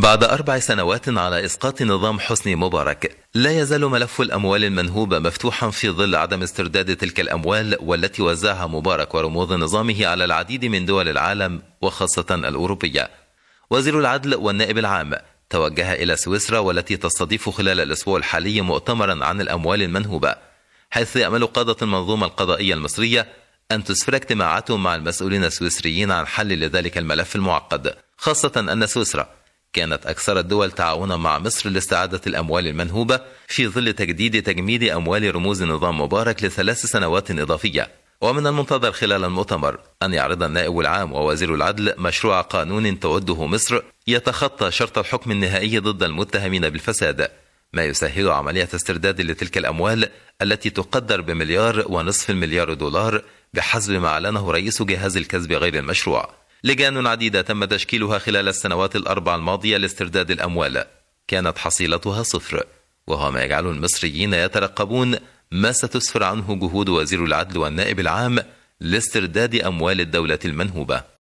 بعد أربع سنوات على إسقاط نظام حسني مبارك لا يزال ملف الأموال المنهوبة مفتوحا في ظل عدم استرداد تلك الأموال والتي وزعها مبارك ورموز نظامه على العديد من دول العالم وخاصة الأوروبية وزير العدل والنائب العام توجه إلى سويسرا والتي تستضيف خلال الأسبوع الحالي مؤتمرا عن الأموال المنهوبة حيث يأمل قادة المنظومة القضائية المصرية أن تسفر اجتماعاتهم مع المسؤولين السويسريين عن حل لذلك الملف المعقد خاصة أن سويسرا كانت أكثر الدول تعاونا مع مصر لاستعادة الأموال المنهوبة في ظل تجديد تجميد أموال رموز نظام مبارك لثلاث سنوات إضافية ومن المنتظر خلال المؤتمر أن يعرض النائب العام ووزير العدل مشروع قانون تعده مصر يتخطى شرط الحكم النهائي ضد المتهمين بالفساد ما يسهل عملية استرداد لتلك الأموال التي تقدر بمليار ونصف المليار دولار بحسب ما أعلنه رئيس جهاز الكسب غير المشروع لجان عديدة تم تشكيلها خلال السنوات الأربع الماضية لاسترداد الأموال كانت حصيلتها صفر وهو ما يجعل المصريين يترقبون ما ستسفر عنه جهود وزير العدل والنائب العام لاسترداد أموال الدولة المنهوبة